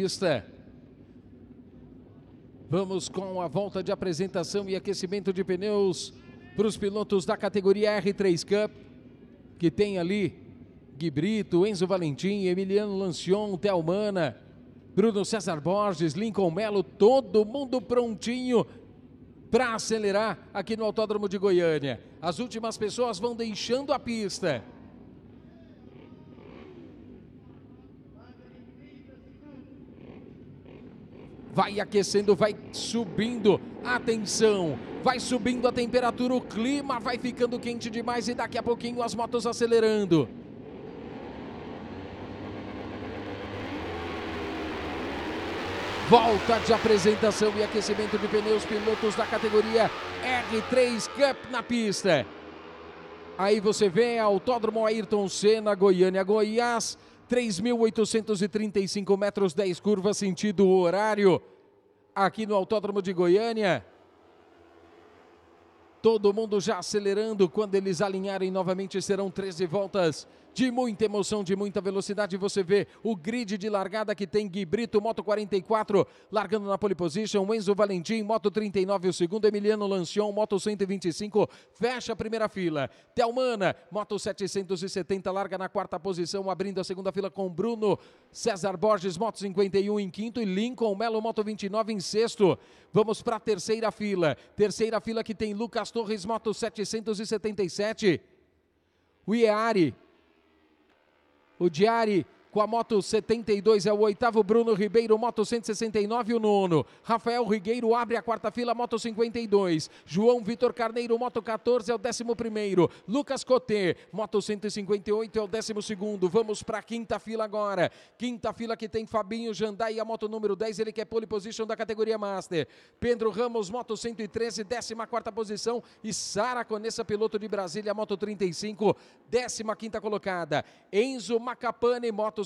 pista. Vamos com a volta de apresentação e aquecimento de pneus para os pilotos da categoria R3 Cup, que tem ali Brito, Enzo Valentim, Emiliano Lancion, Telmana, Bruno César Borges, Lincoln Melo, todo mundo prontinho para acelerar aqui no Autódromo de Goiânia. As últimas pessoas vão deixando a pista. vai aquecendo, vai subindo. Atenção, vai subindo a temperatura, o clima vai ficando quente demais e daqui a pouquinho as motos acelerando. Volta de apresentação e aquecimento de pneus, pilotos da categoria R3 Cup na pista. Aí você vê Autódromo Ayrton Senna, Goiânia, Goiás. 3.835 metros, 10 curvas, sentido horário, aqui no Autódromo de Goiânia. Todo mundo já acelerando, quando eles alinharem novamente serão 13 voltas de muita emoção, de muita velocidade. Você vê o grid de largada que tem Gui Brito, Moto 44, largando na pole position, Enzo Valentim, Moto 39, o segundo, Emiliano Lancion, Moto 125, fecha a primeira fila. Telmana, Moto 770, larga na quarta posição, abrindo a segunda fila com Bruno César Borges, Moto 51 em quinto e Lincoln Melo, Moto 29 em sexto. Vamos para a terceira fila. Terceira fila que tem Lucas Torres, Moto 777. O Iari, o Diari com a moto 72 é o oitavo Bruno Ribeiro, moto 169 o nono. Rafael Rigueiro abre a quarta fila, moto 52. João Vitor Carneiro, moto 14 é o décimo primeiro. Lucas Cotê, moto 158 é o décimo segundo. Vamos para a quinta fila agora. Quinta fila que tem Fabinho Jandai, a moto número 10, ele quer é pole position da categoria Master. Pedro Ramos, moto 113, décima quarta posição. E Sara Conessa, piloto de Brasília, moto 35, décima quinta colocada. Enzo Macapane, moto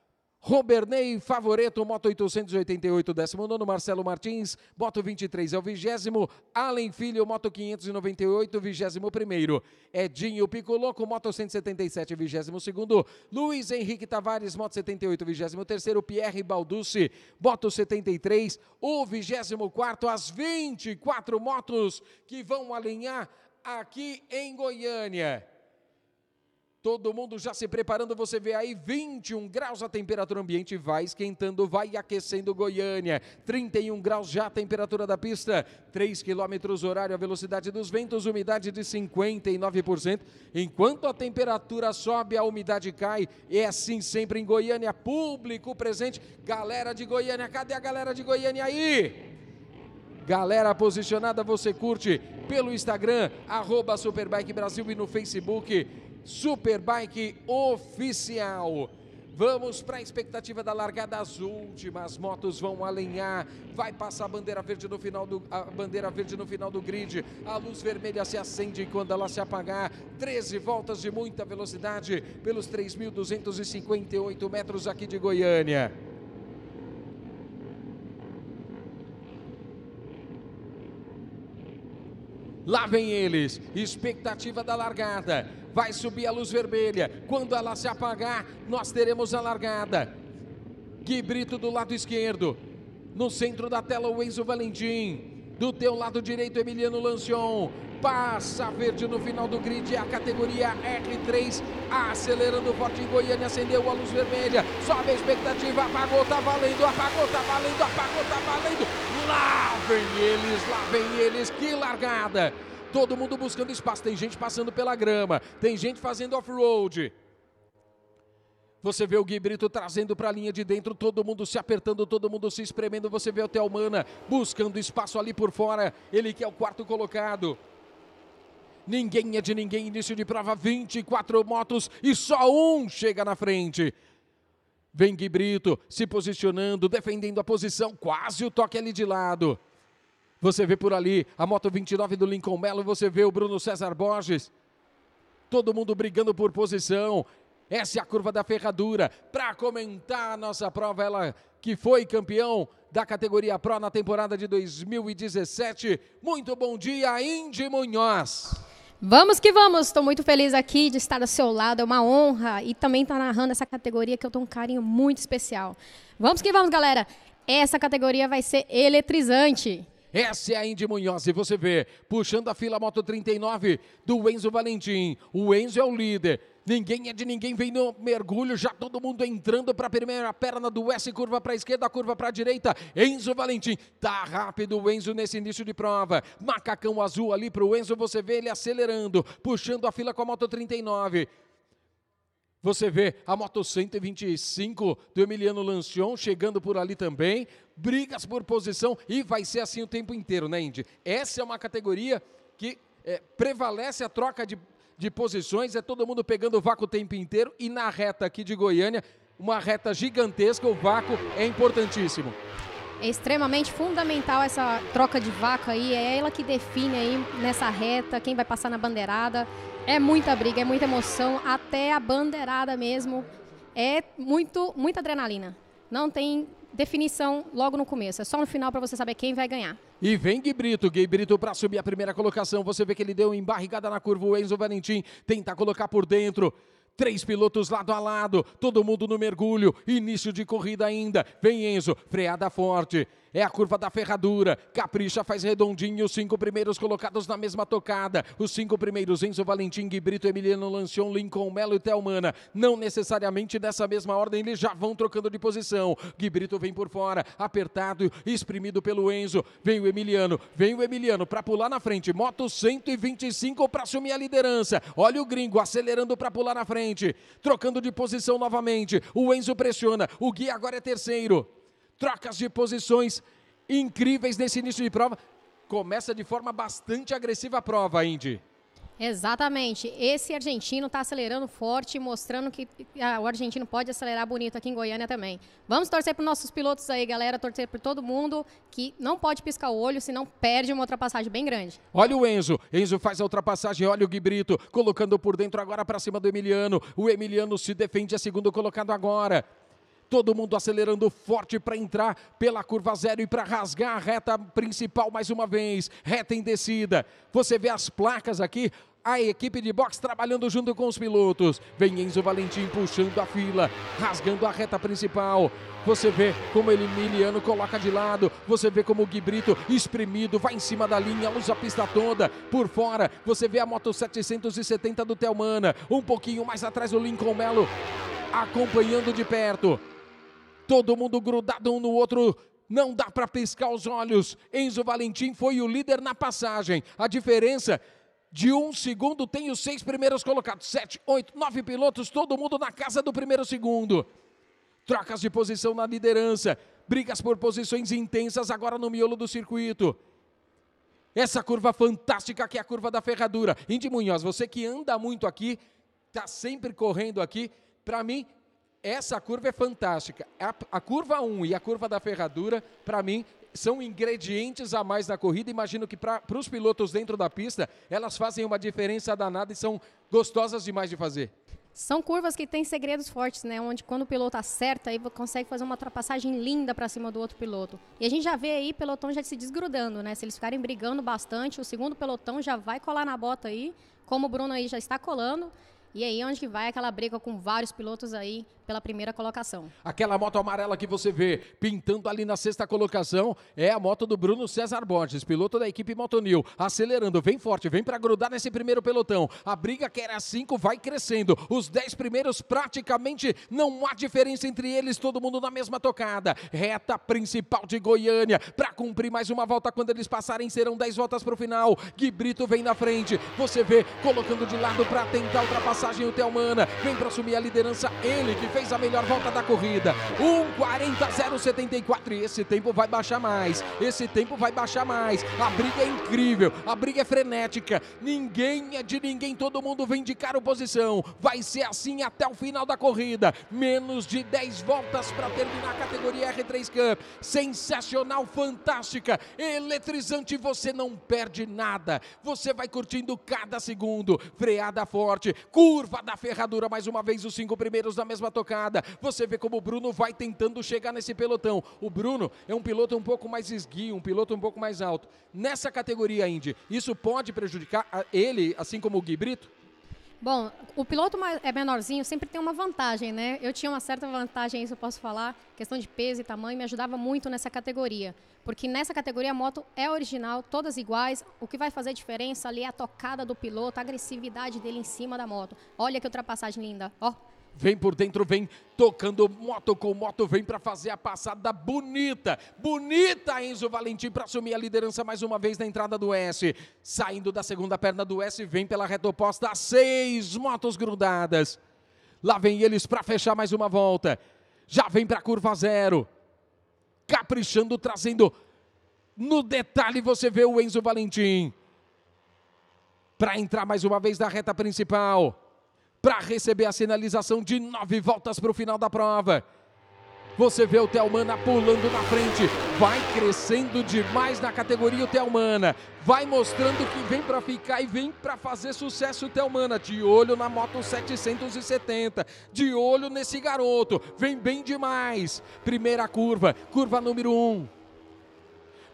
Roberney Favoreto, moto 888, 19, Marcelo Martins, moto 23 é o vigésimo, Allen Filho, moto 598, 21, Edinho Picoloco, moto 177, 22, Luiz Henrique Tavares, moto 78, 23, Pierre Balducci, moto 73, o 24, as 24 motos que vão alinhar aqui em Goiânia. Todo mundo já se preparando, você vê aí 21 graus a temperatura ambiente, vai esquentando, vai aquecendo Goiânia. 31 graus já a temperatura da pista, 3 km horário, a velocidade dos ventos, umidade de 59%. Enquanto a temperatura sobe, a umidade cai. É assim sempre em Goiânia, público presente. Galera de Goiânia, cadê a galera de Goiânia aí? Galera posicionada, você curte pelo Instagram, arroba Superbike Brasil e no Facebook Superbike oficial. Vamos para a expectativa da largada azul. últimas motos vão alinhar. Vai passar a bandeira verde no final do a bandeira verde no final do grid. A luz vermelha se acende quando ela se apagar. 13 voltas de muita velocidade pelos 3.258 metros aqui de Goiânia. Lá vem eles, expectativa da largada vai subir a luz vermelha. Quando ela se apagar, nós teremos a largada. Gui Brito do lado esquerdo. No centro da tela, o Enzo Valentim. Do teu lado direito, Emiliano Lancion. Passa verde no final do grid, é a categoria R3, acelerando forte em Goiânia, acendeu a luz vermelha, sobe a expectativa, apagou, tá valendo, apagou, tá valendo, apagou, tá valendo. Lá vem eles, lá vem eles, que largada! Todo mundo buscando espaço. Tem gente passando pela grama. Tem gente fazendo off-road. Você vê o Gui Brito trazendo para a linha de dentro, todo mundo se apertando, todo mundo se espremendo. Você vê o Telmana buscando espaço ali por fora. Ele que é o quarto colocado. Ninguém é de ninguém. Início de prova: 24 motos e só um chega na frente. Vem Gui Brito se posicionando, defendendo a posição. Quase o toque ali de lado. Você vê por ali a moto 29 do Lincoln Melo, você vê o Bruno César Borges. Todo mundo brigando por posição. Essa é a curva da ferradura. Para comentar a nossa prova, ela que foi campeão da categoria Pro na temporada de 2017. Muito bom dia, Indy Munhoz. Vamos que vamos, estou muito feliz aqui de estar ao seu lado, é uma honra e também estar tá narrando essa categoria que eu tenho um carinho muito especial. Vamos que vamos, galera! Essa categoria vai ser eletrizante. Essa é a Indy Munhoz e você vê, puxando a fila Moto 39 do Enzo Valentim. O Enzo é o líder. Ninguém é de ninguém, vem no mergulho, já todo mundo entrando para a primeira perna do S, curva para a esquerda, curva para a direita. Enzo Valentim, tá rápido o Enzo nesse início de prova. Macacão azul ali para o Enzo, você vê ele acelerando, puxando a fila com a moto 39. Você vê a moto 125 do Emiliano Lancion chegando por ali também brigas por posição e vai ser assim o tempo inteiro, né, Indy? Essa é uma categoria que é, prevalece a troca de, de posições, é todo mundo pegando o vácuo o tempo inteiro e na reta aqui de Goiânia, uma reta gigantesca, o vácuo é importantíssimo. É extremamente fundamental essa troca de vácuo aí, é ela que define aí nessa reta quem vai passar na bandeirada. É muita briga, é muita emoção, até a bandeirada mesmo. É muito, muita adrenalina. Não tem definição logo no começo. É só no final para você saber quem vai ganhar. E vem Gui Brito, Gui Brito para subir a primeira colocação. Você vê que ele deu embarrigada na curva. O Enzo Valentim tenta colocar por dentro. Três pilotos lado a lado, todo mundo no mergulho, início de corrida ainda. Vem Enzo, freada forte. É a curva da ferradura. Capricha faz redondinho. Os cinco primeiros colocados na mesma tocada. Os cinco primeiros: Enzo Valentim, Guibrito, Emiliano Lancion, Lincoln Melo e Telmana. Não necessariamente nessa mesma ordem, eles já vão trocando de posição. Guibrito vem por fora, apertado, exprimido pelo Enzo. Vem o Emiliano, vem o Emiliano para pular na frente. Moto 125 para assumir a liderança. Olha o gringo acelerando para pular na frente. Trocando de posição novamente. O Enzo pressiona. O Gui agora é terceiro trocas de posições incríveis nesse início de prova. Começa de forma bastante agressiva a prova, Indy. Exatamente. Esse argentino está acelerando forte, mostrando que ah, o argentino pode acelerar bonito aqui em Goiânia também. Vamos torcer para nossos pilotos aí, galera, torcer para todo mundo que não pode piscar o olho, senão perde uma ultrapassagem bem grande. Olha o Enzo. Enzo faz a ultrapassagem, olha o Guibrito, colocando por dentro agora para cima do Emiliano. O Emiliano se defende, é segundo colocado agora todo mundo acelerando forte para entrar pela curva zero e para rasgar a reta principal mais uma vez, reta em descida. Você vê as placas aqui, a equipe de boxe trabalhando junto com os pilotos. Vem Enzo Valentim puxando a fila, rasgando a reta principal. Você vê como ele Miliano coloca de lado. Você vê como o Guibrito espremido vai em cima da linha, usa a pista toda. Por fora, você vê a moto 770 do Telmana. Um pouquinho mais atrás o Lincoln Melo acompanhando de perto todo mundo grudado um no outro, não dá para piscar os olhos. Enzo Valentim foi o líder na passagem. A diferença de um segundo tem os seis primeiros colocados. Sete, oito, nove pilotos, todo mundo na casa do primeiro segundo. Trocas de posição na liderança. Brigas por posições intensas agora no miolo do circuito. Essa curva fantástica que é a curva da ferradura. Indy Munhoz, você que anda muito aqui, está sempre correndo aqui, para mim essa curva é fantástica. A, a curva 1 e a curva da ferradura, para mim, são ingredientes a mais na corrida. Imagino que para os pilotos dentro da pista, elas fazem uma diferença danada e são gostosas demais de fazer. São curvas que têm segredos fortes, né? Onde quando o piloto acerta, aí consegue fazer uma ultrapassagem linda para cima do outro piloto. E a gente já vê aí pelotão já se desgrudando, né? Se eles ficarem brigando bastante, o segundo pelotão já vai colar na bota aí, como o Bruno aí já está colando. E aí onde que vai aquela briga com vários pilotos aí pela primeira colocação. Aquela moto amarela que você vê pintando ali na sexta colocação é a moto do Bruno César Borges, piloto da equipe Motonil, acelerando, vem forte, vem para grudar nesse primeiro pelotão. A briga que era 5 vai crescendo. Os dez primeiros praticamente não há diferença entre eles, todo mundo na mesma tocada. Reta principal de Goiânia para cumprir mais uma volta quando eles passarem serão dez voltas para o final. Gui Brito vem na frente. Você vê colocando de lado para tentar ultrapassar passagem o Telmana. Vem para assumir a liderança ele que fez a melhor volta da corrida. 1:40.074 e esse tempo vai baixar mais. Esse tempo vai baixar mais. A briga é incrível, a briga é frenética. Ninguém é de ninguém, todo mundo vem de cara posição. Vai ser assim até o final da corrida. Menos de 10 voltas para terminar a categoria R3 Cup. Sensacional, fantástica, eletrizante, você não perde nada. Você vai curtindo cada segundo. Freada forte, curva da ferradura, mais uma vez os cinco primeiros na mesma tocada. Você vê como o Bruno vai tentando chegar nesse pelotão. O Bruno é um piloto um pouco mais esguio, um piloto um pouco mais alto. Nessa categoria, Indy, isso pode prejudicar ele, assim como o Gui Brito? Bom, o piloto é menorzinho sempre tem uma vantagem, né? Eu tinha uma certa vantagem, isso eu posso falar, questão de peso e tamanho, me ajudava muito nessa categoria. Porque nessa categoria a moto é original, todas iguais. O que vai fazer diferença ali é a tocada do piloto, a agressividade dele em cima da moto. Olha que ultrapassagem linda, ó. Oh Vem por dentro, vem tocando moto com moto, vem para fazer a passada bonita. Bonita, Enzo Valentim, para assumir a liderança mais uma vez na entrada do S. Saindo da segunda perna do S, vem pela reta oposta, seis motos grudadas. Lá vem eles para fechar mais uma volta. Já vem para a curva zero. Caprichando, trazendo. No detalhe você vê o Enzo Valentim. Para entrar mais uma vez na reta principal para receber a sinalização de nove voltas para o final da prova. Você vê o Telmana pulando na frente, vai crescendo demais na categoria o Telmana, vai mostrando que vem para ficar e vem para fazer sucesso o Telmana. De olho na moto 770, de olho nesse garoto, vem bem demais. Primeira curva, curva número 1. Um.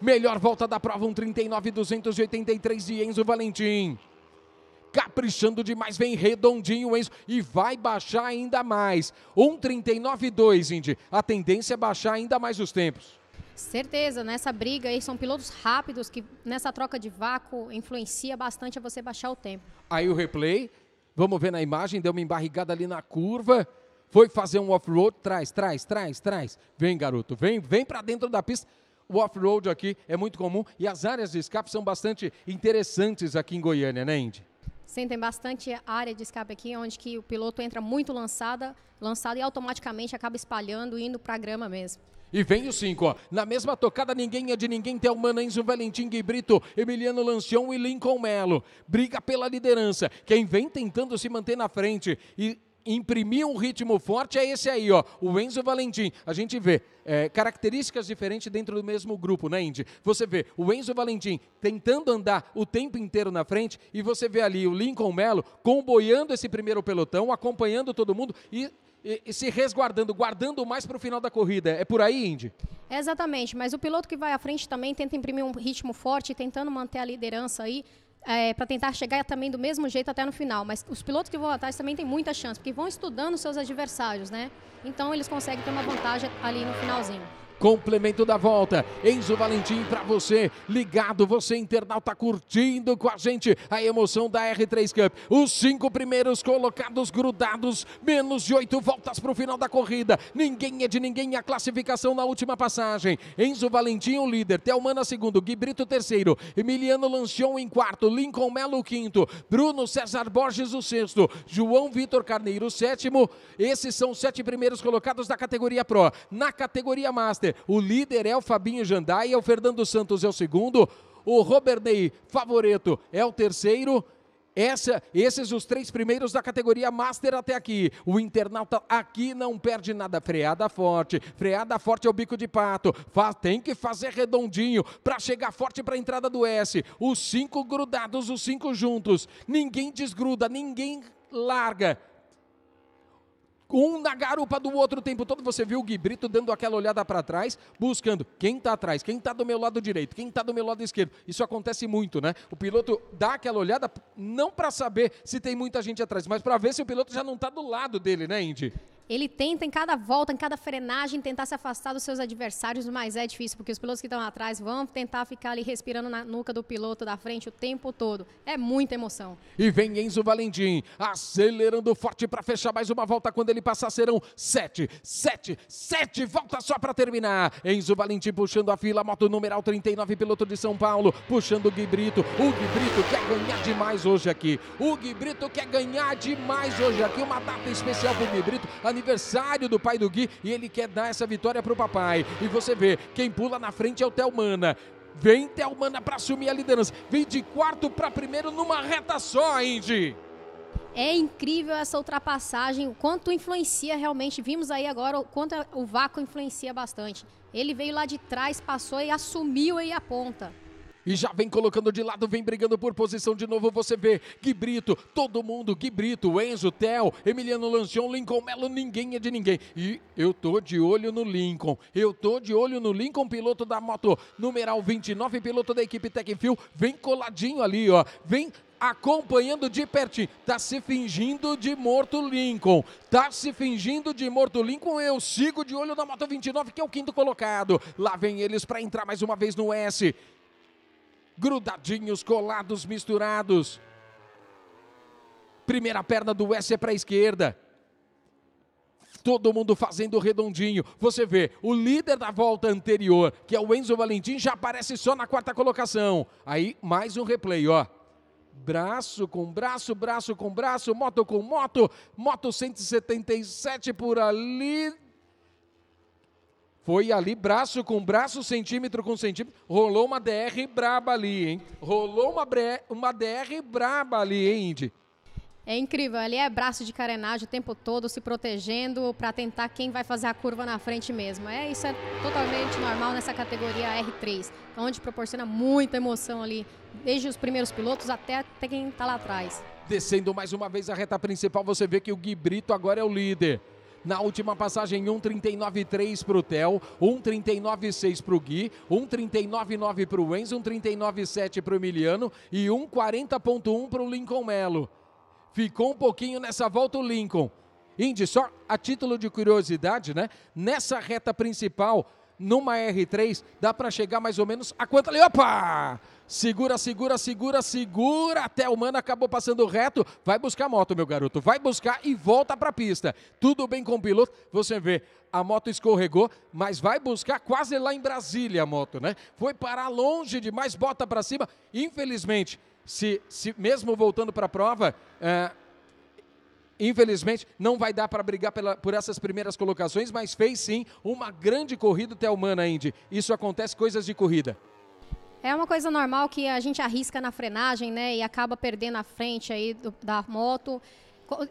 Melhor volta da prova, um 39.283 de Enzo Valentim caprichando demais, vem redondinho, Enzo, e vai baixar ainda mais. 1,39,2, Indy. A tendência é baixar ainda mais os tempos. Certeza, nessa briga aí são pilotos rápidos que nessa troca de vácuo influencia bastante a você baixar o tempo. Aí o replay, vamos ver na imagem, deu uma embarrigada ali na curva, foi fazer um off-road, traz, traz, traz, traz. Vem, garoto, vem, vem para dentro da pista. O off-road aqui é muito comum e as áreas de escape são bastante interessantes aqui em Goiânia, né, Indy? Sentem bastante área de escape aqui, onde que o piloto entra muito lançada, lançado e automaticamente acaba espalhando, indo para a grama mesmo. E vem o 5. Na mesma tocada, ninguém é de ninguém. Tem o Manenzo, Valentim e Brito, Emiliano Lancião e Lincoln Melo. Briga pela liderança. Quem vem tentando se manter na frente e imprimir um ritmo forte é esse aí, ó, o Enzo Valentim. A gente vê é, características diferentes dentro do mesmo grupo, né, Indy? Você vê o Enzo Valentim tentando andar o tempo inteiro na frente e você vê ali o Lincoln Mello comboiando esse primeiro pelotão, acompanhando todo mundo e e, e se resguardando, guardando mais para o final da corrida. É por aí, Indy? exatamente, mas o piloto que vai à frente também tenta imprimir um ritmo forte, tentando manter a liderança aí é, para tentar chegar também do mesmo jeito até no final. Mas os pilotos que vão atrás também têm muita chance, porque vão estudando seus adversários, né? Então eles conseguem ter uma vantagem ali no finalzinho complemento da volta. Enzo Valentim para você, ligado, você internauta curtindo com a gente a emoção da R3 Cup. Os cinco primeiros colocados grudados, menos de oito voltas para o final da corrida. Ninguém é de ninguém a classificação na última passagem. Enzo Valentim, o líder, Telmana segundo, Gui Brito terceiro, Emiliano Lancion em quarto, Lincoln Melo quinto, Bruno César Borges o sexto, João Vitor Carneiro o sétimo. Esses são os sete primeiros colocados da categoria Pro. Na categoria Master Master, o líder é o Fabinho Jandai, é o Fernando Santos é o segundo, o Ney, favorito é o terceiro. Essa, esses os três primeiros da categoria Master até aqui. O internauta aqui não perde nada. Freada forte, freada forte é o bico de pato. tem que fazer redondinho para chegar forte para a entrada do S. Os cinco grudados, os cinco juntos. Ninguém desgruda, ninguém larga um na garupa do outro o tempo todo. Você viu o Guibrito dando aquela olhada para trás, buscando quem está atrás, quem está do meu lado direito, quem está do meu lado esquerdo. Isso acontece muito, né? O piloto dá aquela olhada não para saber se tem muita gente atrás, mas para ver se o piloto já não está do lado dele, né, Indy? Ele tenta em cada volta, em cada frenagem, tentar se afastar dos seus adversários, mas é difícil, porque os pilotos que estão atrás vão tentar ficar ali respirando na nuca do piloto da frente o tempo todo. É muita emoção. E vem Enzo Valentim, acelerando forte para fechar mais uma volta. Quando ele passar, serão sete, sete, sete, voltas só para terminar. Enzo Valentim puxando a fila, moto numeral 39, piloto de São Paulo, puxando o Gui Brito. O Gui Brito quer ganhar demais hoje aqui. O Gui Brito quer ganhar demais hoje aqui. Uma data especial para o Gui Brito aniversário do pai do Gui e ele quer dar essa vitória para o papai. E você vê, quem pula na frente é o Telmana. Vem Telmana para assumir a liderança. Vem de quarto para primeiro numa reta só, Indy. É incrível essa ultrapassagem, o quanto influencia realmente. Vimos aí agora o quanto o vácuo influencia bastante. Ele veio lá de trás, passou e assumiu aí a ponta e já vem colocando de lado, vem brigando por posição de novo. Você vê Gui Brito, todo mundo, Gui Brito, Enzo, Theo, Emiliano Lancion, Lincoln Melo, ninguém é de ninguém. E eu tô de olho no Lincoln, eu tô de olho no Lincoln, piloto da moto numeral 29, piloto da equipe Tecfil, vem coladinho ali, ó, vem acompanhando de pertinho. Tá se fingindo de morto Lincoln. Tá se fingindo de morto Lincoln. Eu sigo de olho na Moto 29, que é o quinto colocado. Lá vem eles para entrar mais uma vez no S grudadinhos, colados, misturados. Primeira perna do S é para a esquerda. Todo mundo fazendo redondinho. Você vê, o líder da volta anterior, que é o Enzo Valentim, já aparece só na quarta colocação. Aí, mais um replay, ó. Braço com braço, braço com braço, moto com moto, moto 177 por ali, foi ali braço com braço, centímetro com centímetro. Rolou uma DR braba ali, hein? Rolou uma, bre... uma DR braba ali, hein, Indy? É incrível, ali é braço de carenagem o tempo todo, se protegendo para tentar quem vai fazer a curva na frente mesmo. É Isso é totalmente normal nessa categoria R3, é onde proporciona muita emoção ali, desde os primeiros pilotos até, até quem está lá atrás. Descendo mais uma vez a reta principal, você vê que o Brito agora é o líder. Na última passagem, 1,39,3 para o Theo, 1,39,6 para o Gui, 1,39,9 para o Enzo, 1,39,7 para o Emiliano e 1,40,1 para o Lincoln Melo. Ficou um pouquinho nessa volta o Lincoln. Indy, só a título de curiosidade, né? Nessa reta principal, numa R3, dá para chegar mais ou menos a quanto ali? Opa! Segura, segura, segura, segura. Até o Mano acabou passando reto. Vai buscar a moto, meu garoto. Vai buscar e volta para a pista. Tudo bem com o piloto. Você vê, a moto escorregou, mas vai buscar quase lá em Brasília a moto, né? Foi parar longe demais, bota para cima. Infelizmente, se, se mesmo voltando para a prova. É infelizmente não vai dar para brigar pela, por essas primeiras colocações, mas fez sim uma grande corrida até humana, né, Indy. Isso acontece coisas de corrida. É uma coisa normal que a gente arrisca na frenagem, né? E acaba perdendo a frente aí do, da moto.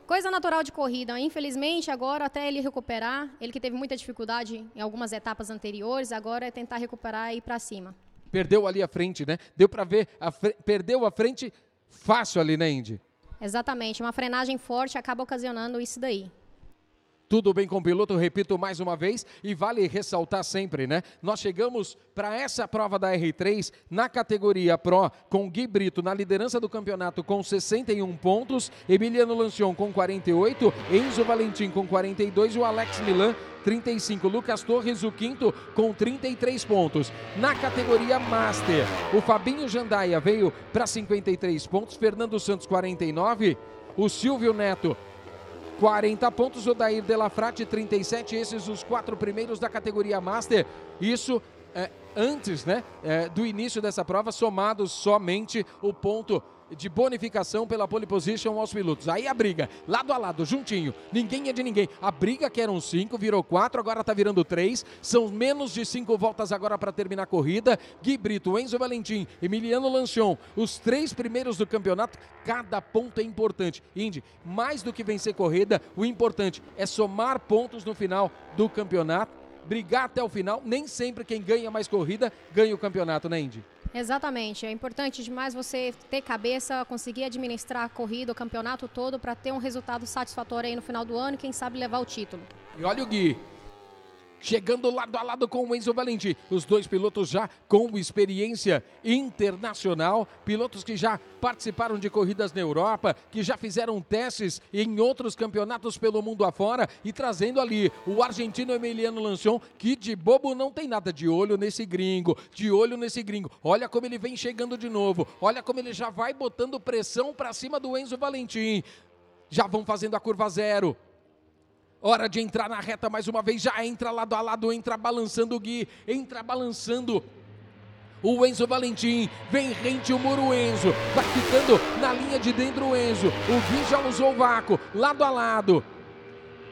Coisa natural de corrida. Infelizmente, agora até ele recuperar, ele que teve muita dificuldade em algumas etapas anteriores, agora é tentar recuperar e ir para cima. Perdeu ali a frente, né? Deu para ver, a perdeu a frente fácil ali, né, Indy? Exatamente. Uma frenagem forte acaba ocasionando isso daí. Tudo bem com o piloto, repito mais uma vez, e vale ressaltar sempre, né? Nós chegamos para essa prova da R3 na categoria Pro, com Gui Brito na liderança do campeonato com 61 pontos, Emiliano Lancion com 48, Enzo Valentim com 42 e o Alex Milan 35. Lucas Torres, o quinto, com 33 pontos. Na categoria Master, o Fabinho Jandaia veio para 53 pontos, Fernando Santos, 49. O Silvio Neto 40 pontos, o Dair Frate, 37, esses os quatro primeiros da categoria Master. Isso é, antes né, é, do início dessa prova, somados somente o ponto de bonificação pela pole position aos pilotos. Aí a briga, lado a lado, juntinho. Ninguém é de ninguém. A briga que eram cinco, virou quatro, agora tá virando três. São menos de cinco voltas agora para terminar a corrida. Gui Brito, Enzo Valentim, Emiliano Lanchon, os três primeiros do campeonato, cada ponto é importante. Indy, mais do que vencer corrida, o importante é somar pontos no final do campeonato. Brigar até o final, nem sempre quem ganha mais corrida ganha o campeonato, né, Indy? Exatamente. É importante demais você ter cabeça, conseguir administrar a corrida, o campeonato todo, para ter um resultado satisfatório aí no final do ano e quem sabe levar o título. E olha o Gui, chegando lado a lado com o Enzo Valente. Os dois pilotos já com experiência internacional, pilotos que já participaram de corridas na Europa, que já fizeram testes em outros campeonatos pelo mundo afora e trazendo ali o argentino Emiliano Lancion, que de bobo não tem nada de olho nesse gringo, de olho nesse gringo. Olha como ele vem chegando de novo, olha como ele já vai botando pressão para cima do Enzo Valentim. Já vão fazendo a curva zero. Hora de entrar na reta mais uma vez. Já entra lado a lado, entra balançando o Gui, entra balançando. O Enzo Valentim vem rente o muro. O Enzo vai tá ficando na linha de dentro. O Enzo, o Gui já usou o vácuo, lado a lado.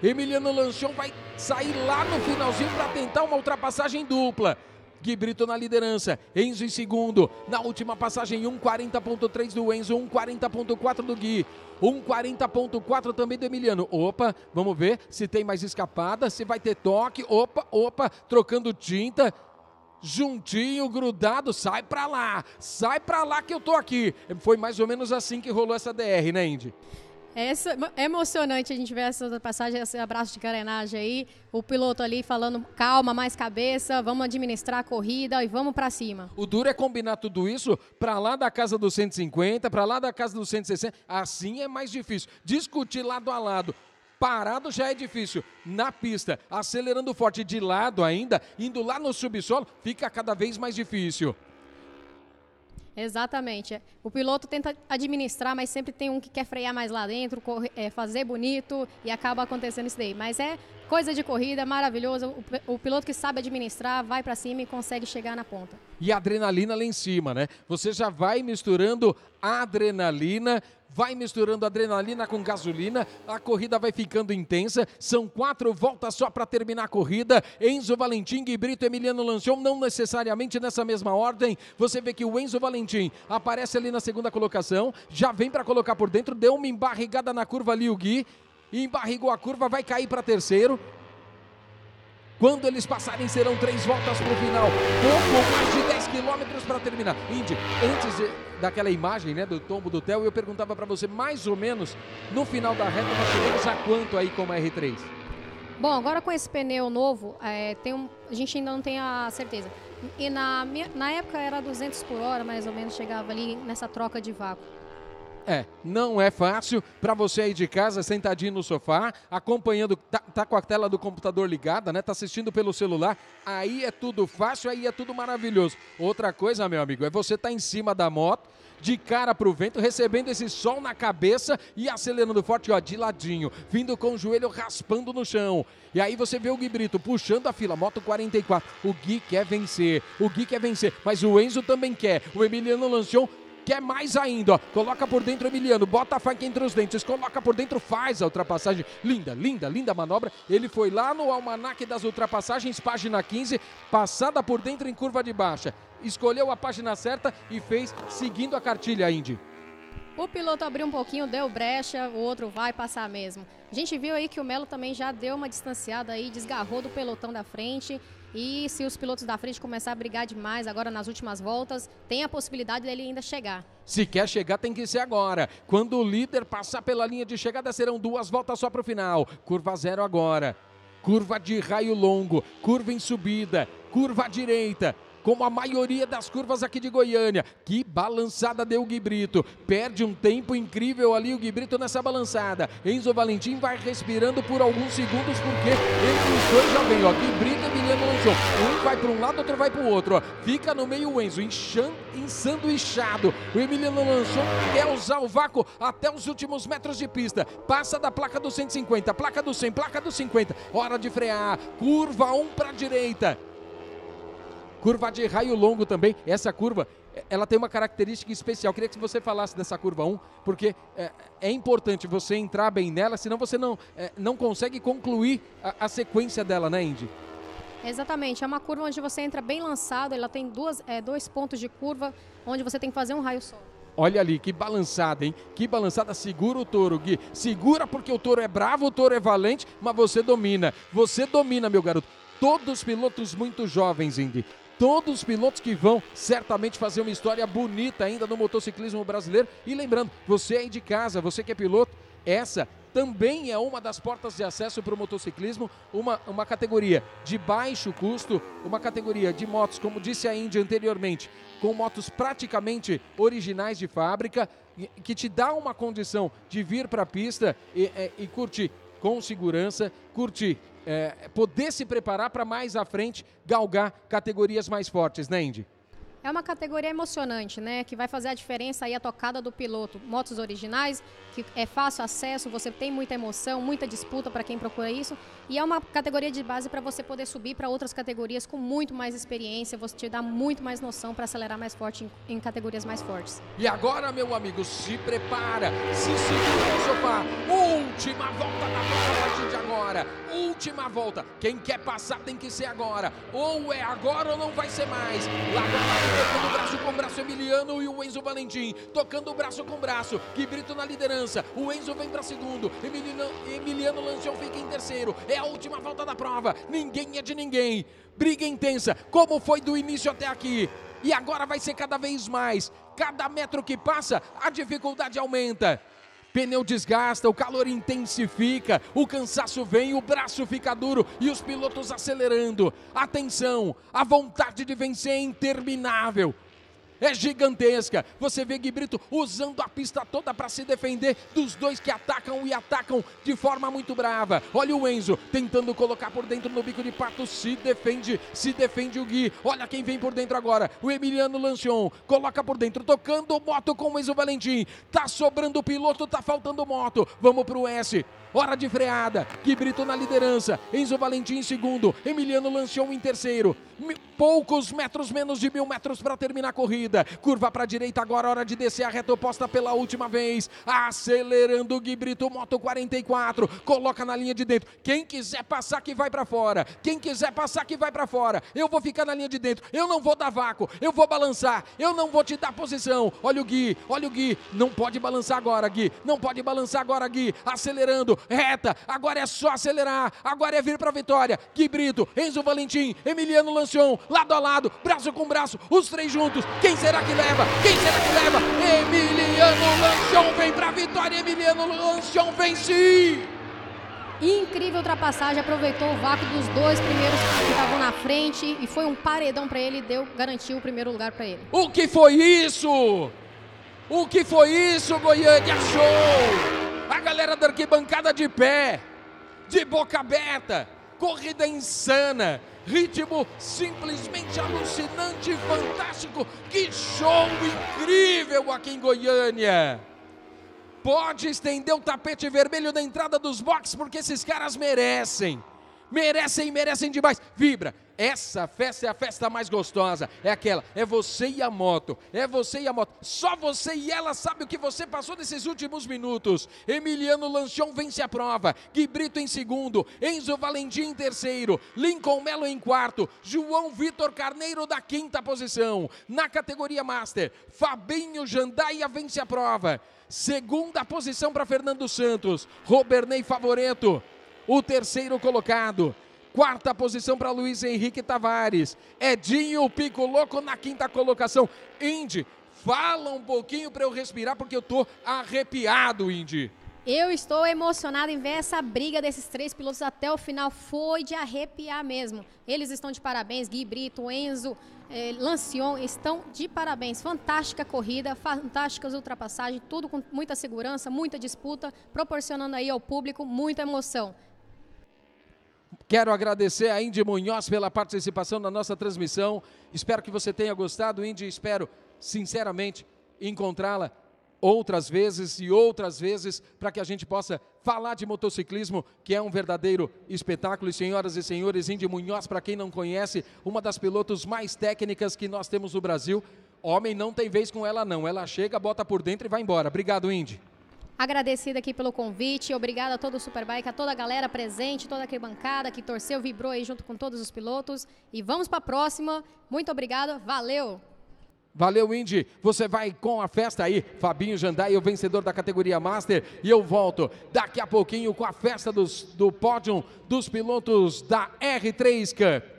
Emiliano Lanchon vai sair lá no finalzinho para tentar uma ultrapassagem dupla. Gui Brito na liderança, Enzo em segundo, na última passagem 1,40.3 do Enzo, 1,40.4 do Gui, 1,40.4 também do Emiliano. Opa, vamos ver se tem mais escapada, se vai ter toque. Opa, opa, trocando tinta juntinho, grudado, sai pra lá, sai pra lá que eu tô aqui. Foi mais ou menos assim que rolou essa DR, né, Indy? É, é emocionante a gente ver essa passagem, esse abraço de carenagem aí, o piloto ali falando calma, mais cabeça, vamos administrar a corrida e vamos para cima. O duro é combinar tudo isso para lá da casa dos 150, para lá da casa dos 160, assim é mais difícil. Discutir lado a lado, parado já é difícil. Na pista, acelerando forte de lado ainda, indo lá no subsolo, fica cada vez mais difícil. Exatamente. É, o piloto tenta administrar, mas sempre tem um que quer frear mais lá dentro, correr, é, fazer bonito e acaba acontecendo isso daí. Mas é coisa de corrida, é maravilhoso. O, o piloto que sabe administrar vai para cima e consegue chegar na ponta. E adrenalina lá em cima, né? Você já vai misturando adrenalina vai misturando adrenalina com gasolina, a corrida vai ficando intensa, são quatro voltas só para terminar a corrida. Enzo Valentim e Brito Emiliano Lancion, não necessariamente nessa mesma ordem. Você vê que o Enzo Valentim aparece ali na segunda colocação, já vem para colocar por dentro, deu uma embarrigada na curva ali o Gui, embarrigou a curva, vai cair para terceiro. Quando eles passarem, serão três voltas para o final. Pouco mais de quilômetros para terminar. Indy, antes de, daquela imagem né, do tombo do Theo, eu perguntava para você mais ou menos no final da reta nós chegamos a quanto aí como R3? Bom, agora com esse pneu novo, é, tem um, a gente ainda não tem a certeza. E na, minha, na época era 200 por hora, mais ou menos, chegava ali nessa troca de vácuo. É, não é fácil para você aí de casa, sentadinho no sofá, acompanhando, tá, tá, com a tela do computador ligada, né? Tá assistindo pelo celular. Aí é tudo fácil, aí é tudo maravilhoso. Outra coisa, meu amigo, é você tá em cima da moto, de cara pro vento, recebendo esse sol na cabeça e acelerando forte, ó, de ladinho, vindo com o joelho raspando no chão. E aí você vê o Gui Brito puxando a fila, moto 44. O Gui quer vencer, o Gui quer vencer, mas o Enzo também quer. O Emiliano Lancion quer mais ainda, ó. Coloca por dentro Emiliano, bota a faca entre os dentes, coloca por dentro, faz a ultrapassagem. Linda, linda, linda manobra. Ele foi lá no Almanac das Ultrapassagens, página 15, passada por dentro em curva de baixa. Escolheu a página certa e fez seguindo a cartilha, Indy. O piloto abriu um pouquinho, deu brecha, o outro vai passar mesmo. A gente viu aí que o Melo também já deu uma distanciada aí, desgarrou do pelotão da frente e se os pilotos da frente começar a brigar demais agora nas últimas voltas, tem a possibilidade dele ainda chegar. Se quer chegar, tem que ser agora. Quando o líder passar pela linha de chegada, serão duas voltas só para o final. Curva zero agora. Curva de raio longo, curva em subida, curva à direita, como a maioria das curvas aqui de Goiânia. Que balançada deu o Guibrito. Perde um tempo incrível ali o Guibrito nessa balançada. Enzo Valentim vai respirando por alguns segundos, porque entre os dois já vem, ó. Guibrito e Emiliano Lanchon. Um vai para um lado, outro vai para o outro. Ó. Fica no meio o Enzo, enchan... ensanduichado. O Emiliano lançou quer usar o vácuo até os últimos metros de pista. Passa da placa do 150, placa do 100, placa do 50. Hora de frear. Curva 1 um para a direita. Curva de raio longo também. Essa curva, ela tem uma característica especial. Eu queria que você falasse dessa curva 1, porque é, é importante você entrar bem nela, senão você não, é, não consegue concluir a, a sequência dela, né, Indy? Exatamente, é uma curva onde você entra bem lançado, ela tem duas, é, dois pontos de curva onde você tem que fazer um raio só. Olha ali, que balançada, hein? Que balançada. Segura o touro, Gui. Segura porque o touro é bravo, o touro é valente, mas você domina. Você domina, meu garoto. Todos pilotos muito jovens, Indy todos os pilotos que vão certamente fazer uma história bonita ainda no motociclismo brasileiro. E lembrando, você aí de casa, você que é piloto, essa também é uma das portas de acesso para o motociclismo, uma, uma categoria de baixo custo, uma categoria de motos, como disse a Índia anteriormente, com motos praticamente originais de fábrica, que te dá uma condição de vir para a pista e, e, é, e curtir com segurança, curtir é, poder se preparar para mais à frente galgar categorias mais fortes, né, Indy? É uma categoria emocionante, né? Que vai fazer a diferença aí a tocada do piloto. Motos originais, que é fácil acesso, você tem muita emoção, muita disputa para quem procura isso. E é uma categoria de base para você poder subir para outras categorias com muito mais experiência, você te dá muito mais noção para acelerar mais forte em, em categorias mais fortes. E agora, meu amigo, se prepara, se segura no sofá. Última volta da bola a partir de agora. Última volta. Quem quer passar tem que ser agora. Ou é agora ou não vai ser mais. Lá vai, tocando braço com braço Emiliano e o Enzo Valentim, tocando braço com braço, que Brito na liderança, o Enzo vem para segundo, Emiliano, Emiliano Lancião fica em terceiro, é a última volta da prova, ninguém é de ninguém, briga intensa, como foi do início até aqui, e agora vai ser cada vez mais, cada metro que passa, a dificuldade aumenta pneu desgasta, o calor intensifica, o cansaço vem, o braço fica duro e os pilotos acelerando. Atenção, a vontade de vencer é interminável é gigantesca. Você vê Guibrito usando a pista toda para se defender dos dois que atacam e atacam de forma muito brava. Olha o Enzo tentando colocar por dentro no bico de pato, se defende, se defende o Gui. Olha quem vem por dentro agora, o Emiliano Lancion, coloca por dentro, tocando moto com o Enzo Valentim. Tá sobrando o piloto, tá faltando moto. Vamos pro S. Hora de freada, Guibrito na liderança, Enzo Valentim em segundo, Emiliano Lancion em terceiro. Poucos metros, menos de mil metros para terminar a corrida corrida. Curva para a direita, agora hora de descer a reta oposta pela última vez. Acelerando o Guibrito Moto 44. Coloca na linha de dentro. Quem quiser passar que vai para fora. Quem quiser passar que vai para fora. Eu vou ficar na linha de dentro. Eu não vou dar vácuo. Eu vou balançar. Eu não vou te dar posição. Olha o Gui. Olha o Gui. Não pode balançar agora, Gui. Não pode balançar agora, Gui. Acelerando. Reta. Agora é só acelerar. Agora é vir para vitória. Gui Brito, Enzo Valentim, Emiliano Lancion. Lado a lado. Braço com braço. Os três juntos. Quem quem será que leva? Quem será que leva? Emiliano Lanchon vem para a vitória. Emiliano Lanchon vence. Incrível ultrapassagem, aproveitou o vácuo dos dois primeiros que estavam na frente e foi um paredão para ele, deu, garantiu o primeiro lugar para ele. O que foi isso? O que foi isso, Goiânia Show? A galera da arquibancada de pé, de boca aberta, corrida insana ritmo simplesmente alucinante, fantástico. Que show incrível aqui em Goiânia! Pode estender o tapete vermelho na entrada dos boxes, porque esses caras merecem. Merecem, merecem demais. Vibra, essa festa é a festa mais gostosa. É aquela, é você e a moto. É você e a moto. Só você e ela sabe o que você passou nesses últimos minutos. Emiliano Lanchon vence a prova. Gui Brito em segundo. Enzo Valentim em terceiro. Lincoln Melo em quarto. João Vitor Carneiro da quinta posição. Na categoria Master, Fabinho Jandaia vence a prova. Segunda posição para Fernando Santos. Robernei Favoreto, o terceiro colocado. Quarta posição para Luiz Henrique Tavares. Edinho Pico Louco na quinta colocação. Indy, fala um pouquinho para eu respirar porque eu tô arrepiado, Indy. Eu estou emocionado em ver essa briga desses três pilotos até o final. Foi de arrepiar mesmo. Eles estão de parabéns, Gui Brito, Enzo, eh, Lancion, estão de parabéns. Fantástica corrida, fantásticas ultrapassagens, tudo com muita segurança, muita disputa, proporcionando aí ao público muita emoção. Quero agradecer a Indy Munhoz pela participação na nossa transmissão. Espero que você tenha gostado, Indy. Espero, sinceramente, encontrá-la outras vezes e outras vezes para que a gente possa falar de motociclismo, que é um verdadeiro espetáculo. E, senhoras e senhores, Indy Munhoz, para quem não conhece, uma das pilotos mais técnicas que nós temos no Brasil. Homem não tem vez com ela, não. Ela chega, bota por dentro e vai embora. Obrigado, Indy. Agradecida aqui pelo convite, obrigada a todo o Superbike, a toda a galera presente, toda a bancada que torceu, vibrou aí junto com todos os pilotos. E vamos para a próxima. Muito obrigada, valeu! Valeu, Indy. Você vai com a festa aí. Fabinho Jandai, o vencedor da categoria Master. E eu volto daqui a pouquinho com a festa dos, do pódio dos pilotos da R3 Cup.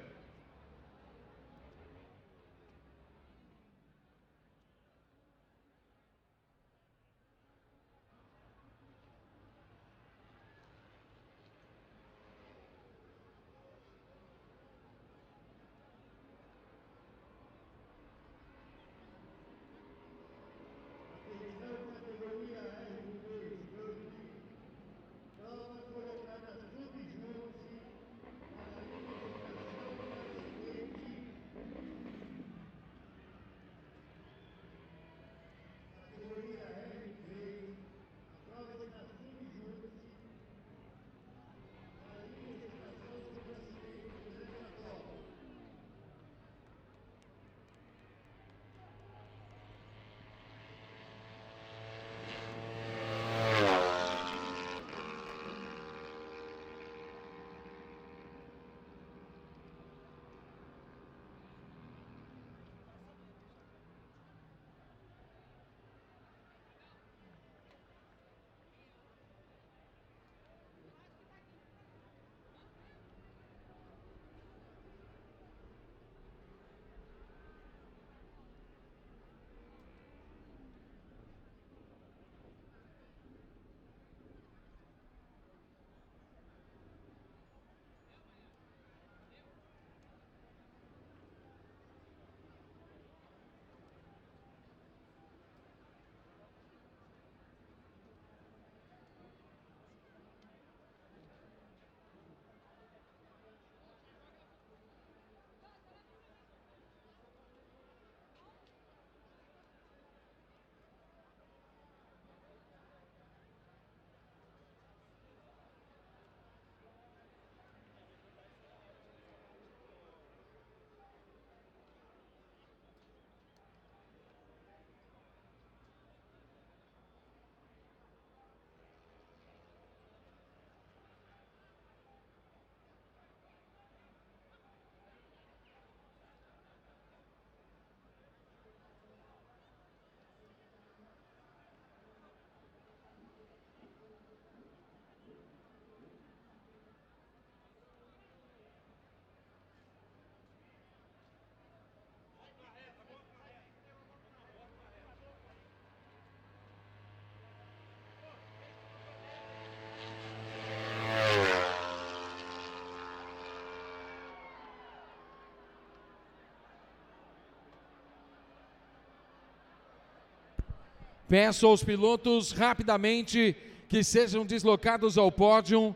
Peço aos pilotos rapidamente que sejam deslocados ao pódio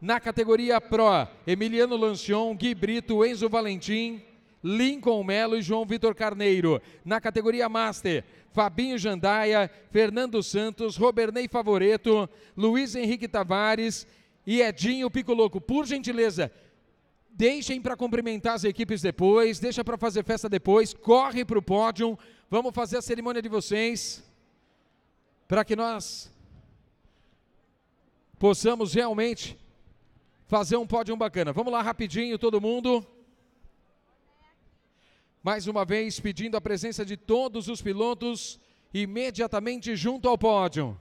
na categoria Pro: Emiliano Lancion, Gui Brito, Enzo Valentim, Lincoln Melo e João Vitor Carneiro. Na categoria Master, Fabinho Jandaia, Fernando Santos, Robernei Favoreto, Luiz Henrique Tavares e Edinho Picoloco. Por gentileza, deixem para cumprimentar as equipes depois, deixa para fazer festa depois, corre para o pódio. Vamos fazer a cerimônia de vocês para que nós possamos realmente fazer um pódio bacana. Vamos lá rapidinho, todo mundo. Mais uma vez pedindo a presença de todos os pilotos imediatamente junto ao pódio.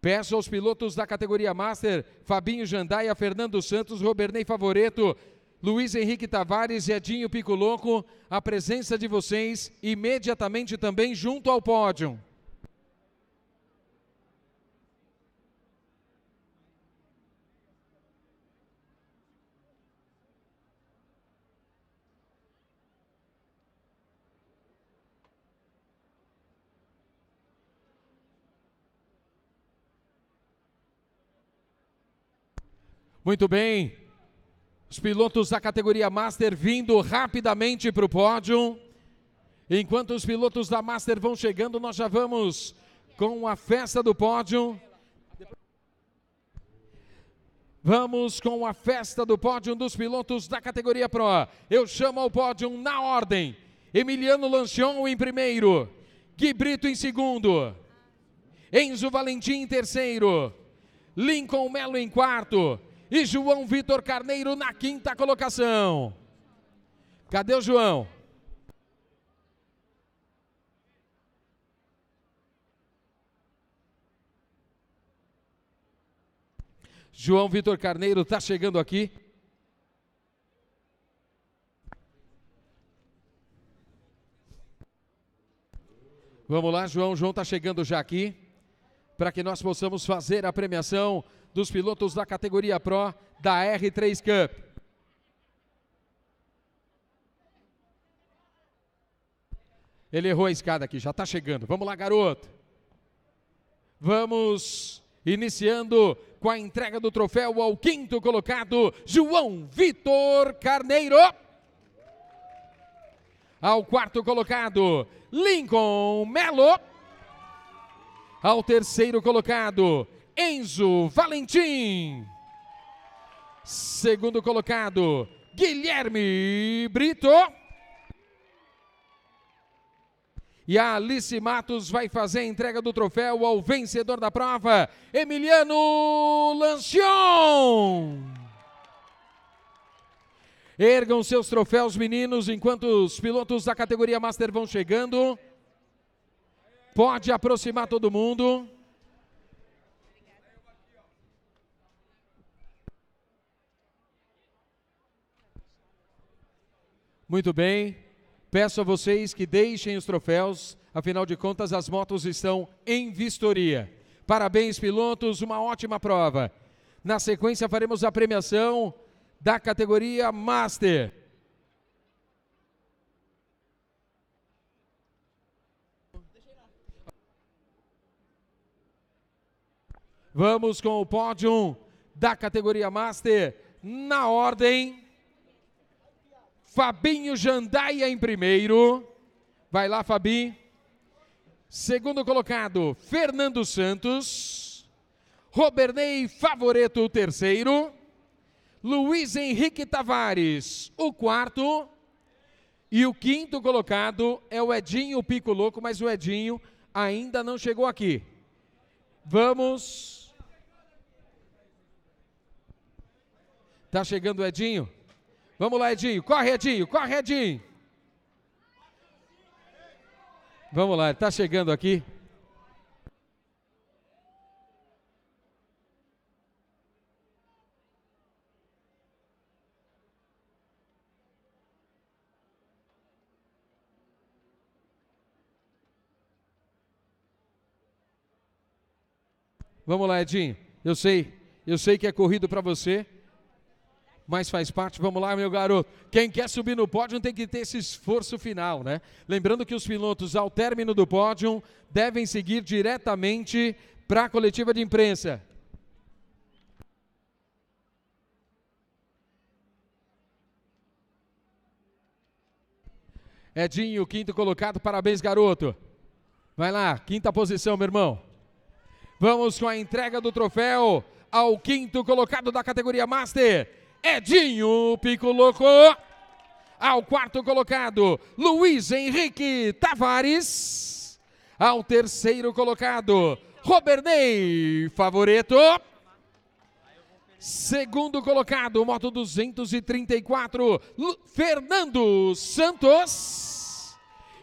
Peço aos pilotos da categoria Master, Fabinho Jandaia, Fernando Santos, Robernei Favoreto, Luiz Henrique Tavares e Edinho Picoloco, a presença de vocês imediatamente também junto ao pódio. Muito bem, os pilotos da categoria Master vindo rapidamente para o pódio. Enquanto os pilotos da Master vão chegando, nós já vamos com a festa do pódio. Vamos com a festa do pódio dos pilotos da categoria Pro. Eu chamo ao pódio na ordem. Emiliano Lancion em primeiro. Gui Brito em segundo. Enzo Valentim em terceiro. Lincoln Melo em quarto. E João Vitor Carneiro na quinta colocação. Cadê o João? João Vitor Carneiro está chegando aqui. Vamos lá, João. João está chegando já aqui para que nós possamos fazer a premiação dos pilotos da categoria Pro da R3 Cup. Ele errou a escada aqui, já está chegando. Vamos lá, garoto. Vamos iniciando com a entrega do troféu ao quinto colocado, João Vitor Carneiro. Ao quarto colocado, Lincoln Melo. Ao terceiro colocado, Enzo Valentim. Segundo colocado, Guilherme Brito. E a Alice Matos vai fazer a entrega do troféu ao vencedor da prova, Emiliano Lancion. Ergam seus troféus, meninos, enquanto os pilotos da categoria Master vão chegando. Pode aproximar todo mundo. Muito bem. Peço a vocês que deixem os troféus, afinal de contas, as motos estão em vistoria. Parabéns, pilotos, uma ótima prova. Na sequência, faremos a premiação da categoria Master. Vamos com o pódio da categoria Master na ordem. Fabinho Jandaia em primeiro. Vai lá, Fabi. Segundo colocado, Fernando Santos. Robernei Favoreto, o terceiro. Luiz Henrique Tavares, o quarto. E o quinto colocado é o Edinho Pico Louco, mas o Edinho ainda não chegou aqui. Vamos. Tá chegando o Edinho? Vamos lá, Edinho. Corre, Edinho. Corre, Edinho. Vamos lá, ele está chegando aqui. Vamos lá, Edinho. Eu sei, eu sei que é corrido para você, mas faz parte. Vamos lá, meu garoto. Quem quer subir no pódio tem que ter esse esforço final, né? Lembrando que os pilotos, ao término do pódio, devem seguir diretamente para a coletiva de imprensa. Edinho, quinto colocado, parabéns, garoto. Vai lá, quinta posição, meu irmão. Vamos com a entrega do troféu ao quinto colocado da categoria Master. Edinho Pico Louco. Ao quarto colocado, Luiz Henrique Tavares. Ao terceiro colocado, Roberney Favoreto. Segundo colocado, Moto 234, Fernando Santos.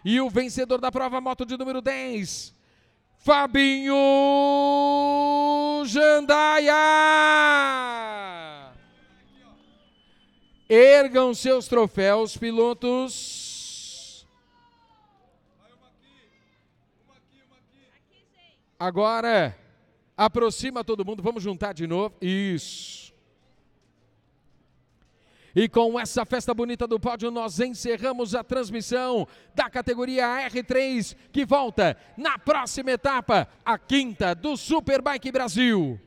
E o vencedor da prova, moto de número 10, Fabinho Jandaia. Ergam seus troféus, pilotos. Agora, aproxima todo mundo, vamos juntar de novo. Isso. E com essa festa bonita do pódio, nós encerramos a transmissão da categoria R3, que volta na próxima etapa, a quinta do Superbike Brasil.